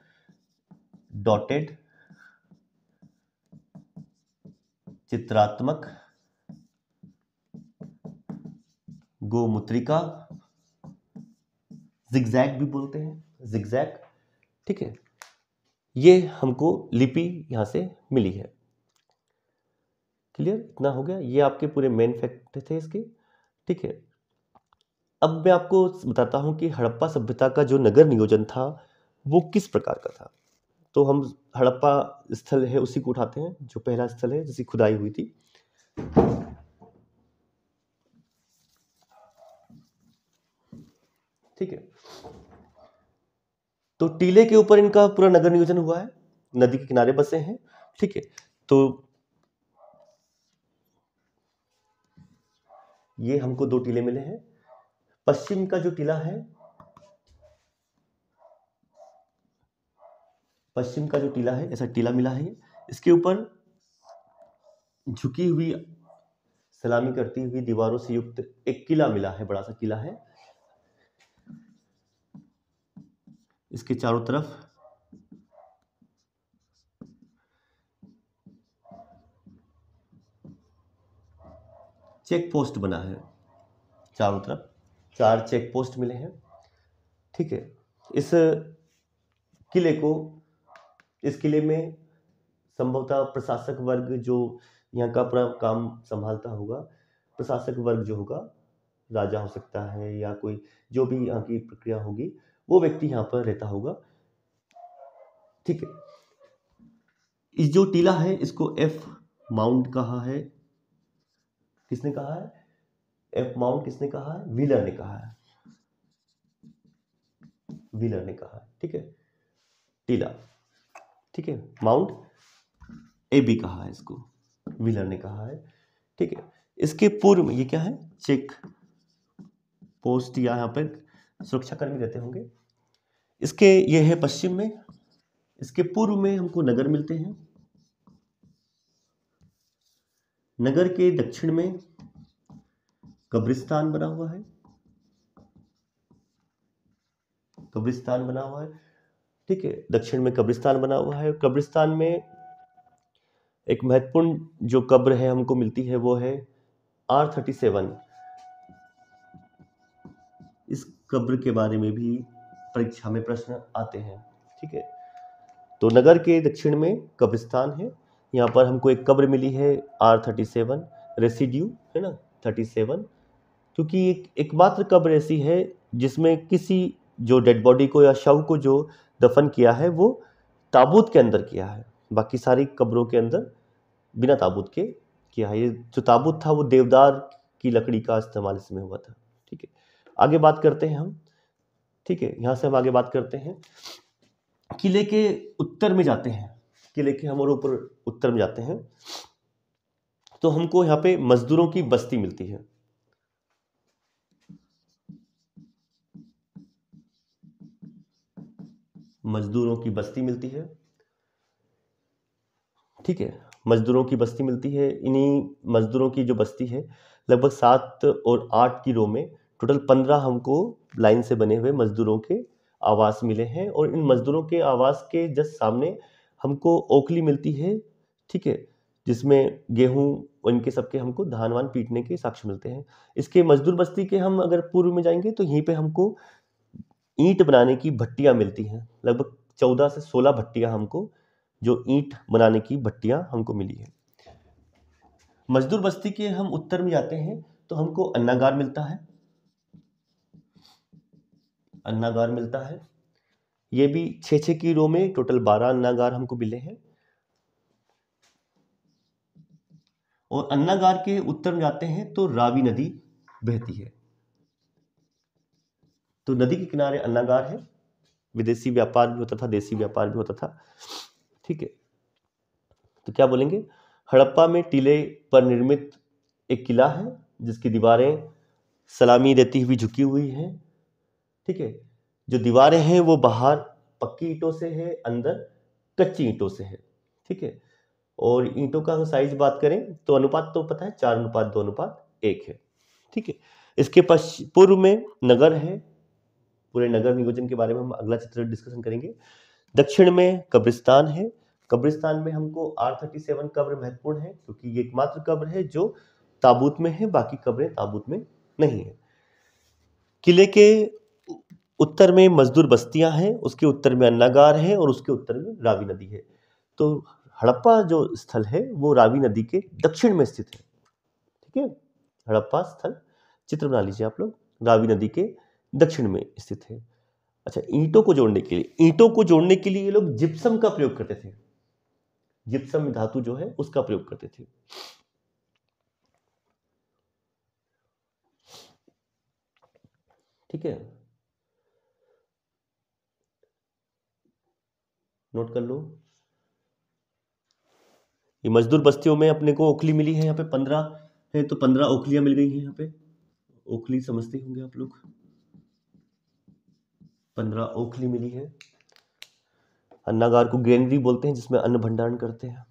डॉटेड चित्रात्मक गोमूत्रिका जिग्जैक भी बोलते हैं जिग्जैक ठीक है ये हमको लिपि यहां से मिली है क्लियर इतना हो गया ये आपके पूरे मेन फैक्ट थे इसके ठीक है अब मैं आपको बताता हूं कि हड़प्पा सभ्यता का जो नगर नियोजन था वो किस प्रकार का था तो हम हड़प्पा स्थल है उसी को उठाते हैं जो पहला स्थल है जिसकी खुदाई हुई थी ठीक है तो टीले के ऊपर इनका पूरा नगर नियोजन हुआ है नदी के किनारे बसे हैं ठीक है तो ये हमको दो टीले मिले हैं पश्चिम का जो टीला है पश्चिम का जो टीला है ऐसा टीला मिला है इसके ऊपर झुकी हुई सलामी करती हुई दीवारों से युक्त एक किला मिला है बड़ा सा किला है इसके चारों तरफ चेक पोस्ट बना है चारों तरफ चार चेक पोस्ट मिले हैं ठीक है इस किले को इस किले में संभवतः प्रशासक वर्ग जो यहाँ का पूरा काम संभालता होगा प्रशासक वर्ग जो होगा राजा हो सकता है या कोई जो भी यहाँ की प्रक्रिया होगी वो व्यक्ति यहाँ पर रहता होगा ठीक है इस जो टीला है इसको एफ माउंट कहा है किसने कहा है एफ माउंट किसने कहा है विलर ने कहा है विलर ने कहा ठीक है टीला ठीक है माउंट ए बी कहा है इसको विलर ने कहा है ठीक है इसके पूर्व में ये क्या है चेक पोस्ट या यहाँ पर सुरक्षाकर्मी रहते होंगे इसके ये है पश्चिम में इसके पूर्व में हमको नगर मिलते हैं नगर के दक्षिण में कब्रिस्तान बना हुआ है कब्रिस्तान बना हुआ है ठीक है दक्षिण में कब्रिस्तान बना हुआ है कब्रिस्तान में एक महत्वपूर्ण जो कब्र है हमको मिलती है वो है आर थर्टी सेवन इस कब्र के बारे में भी परीक्षा में प्रश्न आते हैं ठीक है तो नगर के दक्षिण में कब्रिस्तान है यहाँ पर हमको एक कब्र मिली है आर थर्टी सेवन रेसिड्यू है ना थर्टी सेवन क्योंकि एक एकमात्र कब्र ऐसी है जिसमें किसी जो डेड बॉडी को या शव को जो दफन किया है वो ताबूत के अंदर किया है बाकी सारी कब्रों के अंदर बिना ताबूत के किया है ये जो ताबूत था वो देवदार की लकड़ी का इस्तेमाल इसमें हुआ था आगे बात करते हैं हम ठीक है यहां से हम आगे बात करते हैं किले के उत्तर में जाते हैं किले के हम और ऊपर उत्तर में जाते हैं तो हमको यहां पे मजदूरों की बस्ती मिलती है मजदूरों की बस्ती मिलती है ठीक है मजदूरों की बस्ती मिलती है इन्हीं मजदूरों की जो बस्ती है लगभग सात और आठ की रो में टोटल पंद्रह हमको लाइन से बने हुए मजदूरों के आवास मिले हैं और इन मजदूरों के आवास के जस्ट सामने हमको ओखली मिलती है ठीक है जिसमें गेहूं इनके सबके हमको धान वान पीटने के साक्ष्य मिलते हैं इसके मजदूर बस्ती के हम अगर पूर्व में जाएंगे तो यहीं पे हमको ईंट बनाने की भट्टियाँ मिलती हैं लगभग चौदह से सोलह भट्टियां हमको जो ईंट बनाने की भट्टियाँ हमको मिली है मजदूर बस्ती के हम उत्तर में जाते हैं तो हमको अन्नागार मिलता है अन्नागार मिलता है ये भी छः छः की रो में टोटल बारह अन्नागार हमको मिले हैं और अन्नागार के उत्तर में जाते हैं तो रावी नदी बहती है तो नदी के किनारे अन्नागार है विदेशी व्यापार भी होता था देशी व्यापार भी होता था ठीक है तो क्या बोलेंगे हड़प्पा में टीले पर निर्मित एक किला है जिसकी दीवारें सलामी देती हुई झुकी हुई हैं ठीक है जो दीवारें हैं वो बाहर पक्की ईंटों से है अंदर कच्ची ईंटों से है ठीक है और ईंटों का हम साइज बात करें तो अनुपात तो पता है चार अनुपात दो अनुपात एक है ठीक है इसके पश्चिम पूर्व में नगर है पूरे नगर नियोजन के बारे में हम अगला चित्र डिस्कशन करेंगे दक्षिण में कब्रिस्तान है कब्रिस्तान में हमको आर थर्टी सेवन कब्र महत्वपूर्ण है क्योंकि ये एकमात्र कब्र है जो ताबूत में है बाकी कब्रें ताबूत में नहीं है किले के उत्तर में मजदूर बस्तियां हैं उसके उत्तर में अन्नागार है और उसके उत्तर में रावी नदी है तो हड़प्पा जो स्थल है वो रावी नदी के दक्षिण में स्थित है ठीक है हड़प्पा स्थल चित्र बना लीजिए आप लोग रावी नदी के दक्षिण में स्थित है अच्छा ईंटों को जोड़ने के लिए ईंटों को जोड़ने के लिए ये लोग जिप्सम का प्रयोग करते थे जिप्सम धातु जो है उसका प्रयोग करते थे ठीक है नोट कर लो ये मजदूर बस्तियों में अपने को ओखली मिली है यहाँ पे पंद्रह है तो पंद्रह ओखलियां मिल गई हैं यहाँ पे ओखली समझते होंगे आप लोग पंद्रह ओखली मिली है अन्नागार को ग्रेनरी बोलते हैं जिसमें अन्न भंडारण करते हैं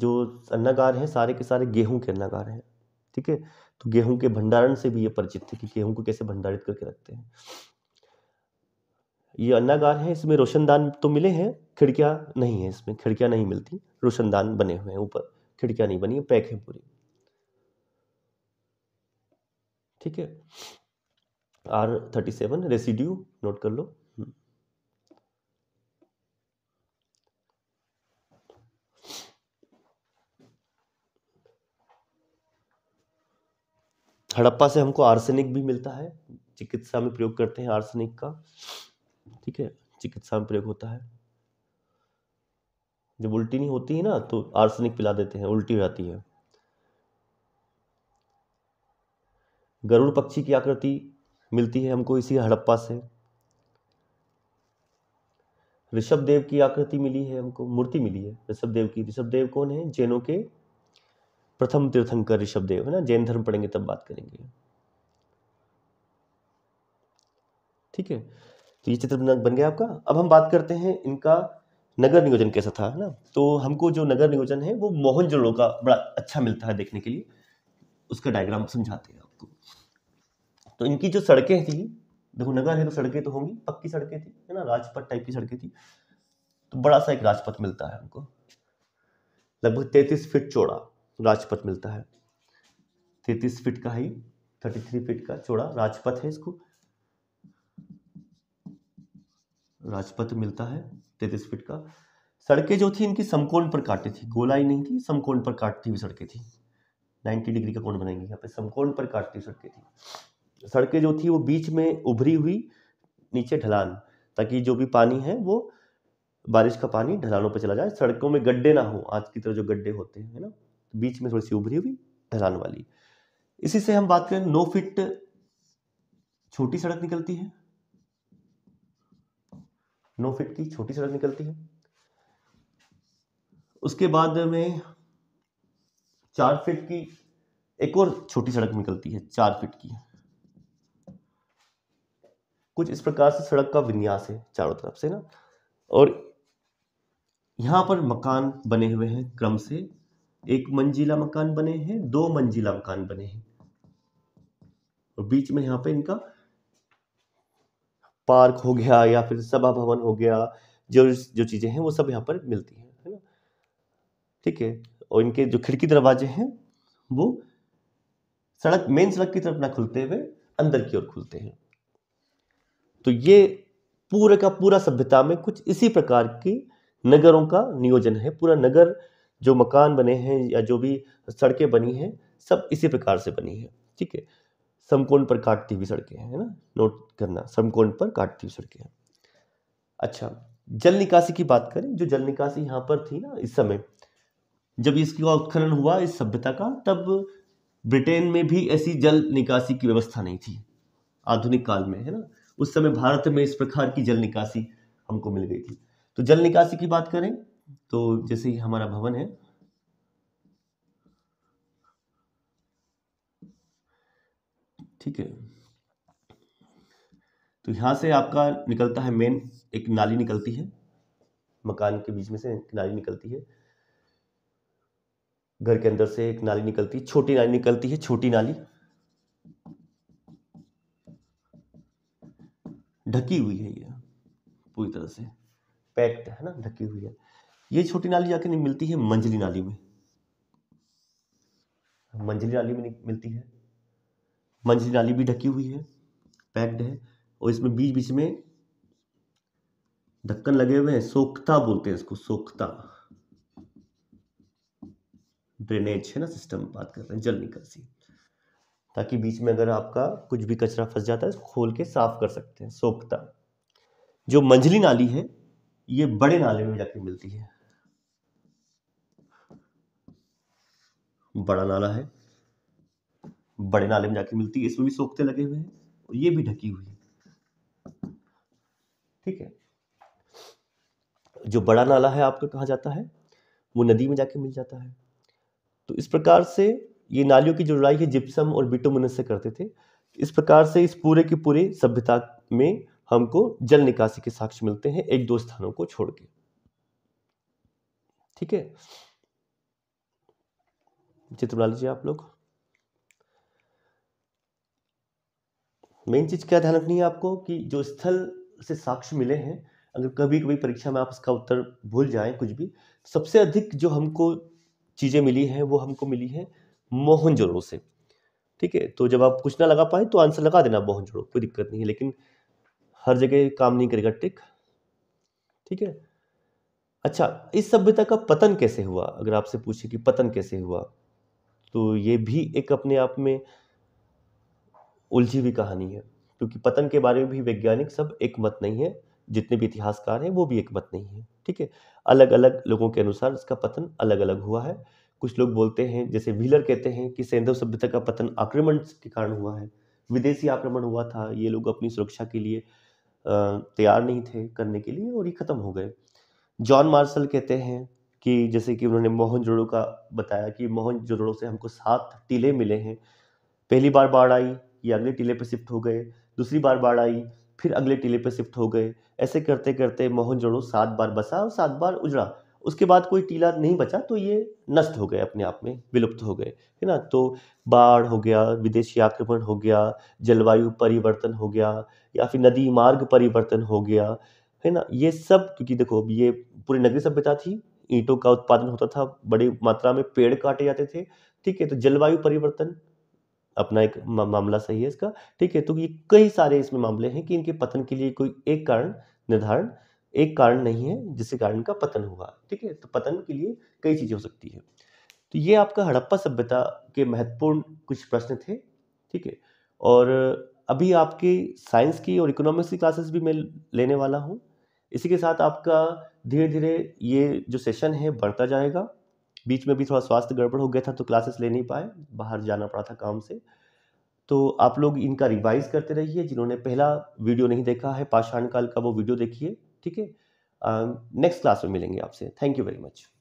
जो अन्नागार है सारे के सारे गेहूं के अन्नागार हैं ठीक है तो गेहूं के भंडारण से भी ये परिचित थे कि गेहूं को कैसे भंडारित करके रखते हैं ये अन्नागार है इसमें रोशनदान तो मिले हैं खिड़कियां नहीं है इसमें खिड़कियां नहीं मिलती रोशनदान बने हुए हैं ऊपर खिड़कियां नहीं बनी है पैक है पूरी ठीक है R thirty seven residue note कर लो हड़प्पा से हमको आर्सेनिक भी मिलता है चिकित्सा में प्रयोग करते हैं आर्सेनिक का ठीक है चिकित्सा में प्रयोग होता है जब उल्टी नहीं होती है ना तो आर्सेनिक पिला देते हैं उल्टी हो जाती है गरुड़ पक्षी की आकृति मिलती है हमको इसी हड़प्पा से ऋषभ देव की आकृति मिली है हमको मूर्ति मिली है ऋषभ देव की ऋषभ देव कौन है जैनों के प्रथम तीर्थंकर ऋषभदेव है ना जैन धर्म पढ़ेंगे तब बात करेंगे ठीक है तो ये चित्र बन गया आपका अब हम बात करते हैं इनका नगर नियोजन कैसा था ना तो हमको जो नगर नियोजन है वो मोहन जोड़ो का बड़ा अच्छा मिलता है देखने के लिए उसका डायग्राम समझाते हैं आपको तो इनकी जो सड़कें थी देखो नगर है तो सड़कें तो होंगी पक्की सड़कें थी है ना राजपथ टाइप की सड़कें थी तो बड़ा सा एक राजपथ मिलता है हमको लगभग तैतीस फीट चौड़ा राजपथ मिलता है तैतीस फीट का है थर्टी थ्री फीट का चौड़ा राजपथ है इसको राजपथ मिलता है तैतीस फीट का सड़कें जो थी इनकी समकोण पर काटी थी गोलाई नहीं थी समकोण पर काटती हुई सड़कें थी नाइन्टी डिग्री का कोण बनाएंगे यहाँ पे समकोण पर काटती हुई सड़कें थी सड़कें जो थी वो बीच में उभरी हुई नीचे ढलान ताकि जो भी पानी है वो बारिश का पानी ढलानों पर चला जाए सड़कों में गड्ढे ना हो आज की तरह जो गड्ढे होते हैं है ना बीच में थोड़ी सी उभरी हुई ढलान वाली इसी से हम बात करें नो फिट छोटी सड़क निकलती है नो फिट की छोटी सड़क निकलती है उसके बाद में चार फिट की एक और छोटी सड़क निकलती है चार फिट की कुछ इस प्रकार से सड़क का विन्यास है चारों तरफ से ना और यहां पर मकान बने हुए हैं क्रम से एक मंजिला मकान बने हैं दो मंजिला मकान बने हैं और बीच में यहाँ पे इनका पार्क हो गया या फिर सभा भवन हो गया जो जो चीज़ें हैं वो सब यहाँ पर मिलती हैं है ना ठीक है और इनके जो खिड़की दरवाजे हैं वो सड़क मेन सड़क की तरफ ना खुलते हुए अंदर की ओर खुलते हैं तो ये पूरे का पूरा सभ्यता में कुछ इसी प्रकार की नगरों का नियोजन है पूरा नगर जो मकान बने हैं या जो भी सड़कें बनी हैं सब इसी प्रकार से बनी है ठीक है समकोण पर काटती हुई सड़कें हैं है ना नोट करना समकोण पर काटती हुई सड़कें हैं अच्छा जल निकासी की बात करें जो जल निकासी यहाँ पर थी ना इस समय जब इसकी उत्खनन हुआ इस सभ्यता का तब ब्रिटेन में भी ऐसी जल निकासी की व्यवस्था नहीं थी आधुनिक काल में है ना उस समय भारत में इस प्रकार की जल निकासी हमको मिल गई थी तो जल निकासी की बात करें तो जैसे ही हमारा भवन है ठीक है तो यहां से आपका निकलता है मेन एक नाली निकलती है मकान के बीच में से एक नाली निकलती है घर के अंदर से एक नाली निकलती है छोटी नाली निकलती है छोटी नाली ढकी हुई है ये पूरी तरह से पैक्ड है ना ढकी हुई है ये छोटी नाली जाके नहीं मिलती है मंजली नाली में मंजली नाली में मिलती है मंजली नाली भी ढकी हुई है पैक्ड है और इसमें बीच बीच में ढक्कन लगे हुए हैं सोखता बोलते हैं इसको सोखता ड्रेनेज है ना सिस्टम बात कर रहे हैं जल निकासी ताकि बीच में अगर आपका कुछ भी कचरा फंस जाता है खोल के साफ कर सकते हैं सोखता जो मंजली नाली है ये बड़े नाले में जाके मिलती है बड़ा नाला है बड़े नाले में जाके मिलती है इसमें भी सोखते लगे हुए हैं और ये भी ढकी हुई है ठीक है जो बड़ा नाला है आपका कहा जाता है वो नदी में जाके मिल जाता है तो इस प्रकार से ये नालियों की जो लड़ाई है जिप्सम और बिटोमनस से करते थे इस प्रकार से इस पूरे की पूरे सभ्यता में हमको जल निकासी के साक्ष्य मिलते हैं एक दो स्थानों को छोड़ के ठीक है चित्र बना लीजिए आप लोग मेन चीज़ क्या ध्यान रखनी है आपको कि जो स्थल से साक्ष्य मिले हैं अगर कभी कभी परीक्षा में आप इसका उत्तर भूल जाएं कुछ भी तो सबसे अधिक जो हमको चीज़ें मिली हैं वो हमको मिली है मोहन से ठीक है तो जब आप कुछ ना लगा पाए तो आंसर लगा देना जोड़ो कोई दिक्कत नहीं है लेकिन हर जगह काम नहीं करेगा टिक ठीक है अच्छा इस सभ्यता का पतन कैसे हुआ अगर आपसे पूछे कि पतन कैसे हुआ तो ये भी एक अपने आप में उलझी हुई कहानी है क्योंकि पतन के बारे में भी वैज्ञानिक सब एक मत नहीं है जितने भी इतिहासकार हैं वो भी एक मत नहीं है ठीक है अलग अलग लोगों के अनुसार इसका पतन अलग अलग हुआ है कुछ लोग बोलते हैं जैसे व्हीलर कहते हैं कि सैंधव सभ्यता का पतन आक्रमण के कारण हुआ है विदेशी आक्रमण हुआ था ये लोग अपनी सुरक्षा के लिए तैयार नहीं थे करने के लिए और ये ख़त्म हो गए जॉन मार्शल कहते हैं कि जैसे कि उन्होंने मोहनजोड़ो का बताया कि मोहन जोड़ो से हमको सात टीले मिले हैं पहली बार बाढ़ आई ये अगले टीले पर शिफ्ट हो गए दूसरी बार बाढ़ आई फिर अगले टीले पर शिफ्ट हो गए ऐसे करते करते मोहन जोड़ो सात बार बसा और सात बार उजड़ा उसके बाद कोई टीला नहीं बचा तो ये नष्ट हो गए अपने आप में विलुप्त हो गए है ना तो बाढ़ हो गया विदेशी आक्रमण हो गया जलवायु परिवर्तन हो गया या फिर नदी मार्ग परिवर्तन हो गया है ना ये सब क्योंकि देखो ये पूरी नगरी सभ्यता थी ईंटों का उत्पादन होता था बड़ी मात्रा में पेड़ काटे जाते थे ठीक है तो जलवायु परिवर्तन अपना एक मामला सही है इसका ठीक है तो ये कई सारे इसमें मामले हैं कि इनके पतन के लिए कोई एक कारण निर्धारण एक कारण नहीं है जिसके कारण का पतन हुआ ठीक है तो पतन के लिए कई चीज़ें हो सकती है तो ये आपका हड़प्पा सभ्यता के महत्वपूर्ण कुछ प्रश्न थे ठीक है और अभी आपकी साइंस की और इकोनॉमिक्स की क्लासेस भी मैं लेने वाला हूँ इसी के साथ आपका धीरे धीरे ये जो सेशन है बढ़ता जाएगा बीच में भी थोड़ा स्वास्थ्य गड़बड़ हो गया था तो क्लासेस ले नहीं पाए बाहर जाना पड़ा था काम से तो आप लोग इनका रिवाइज करते रहिए जिन्होंने पहला वीडियो नहीं देखा है पाषाण काल का वो वीडियो देखिए ठीक है नेक्स्ट क्लास में मिलेंगे आपसे थैंक यू वेरी मच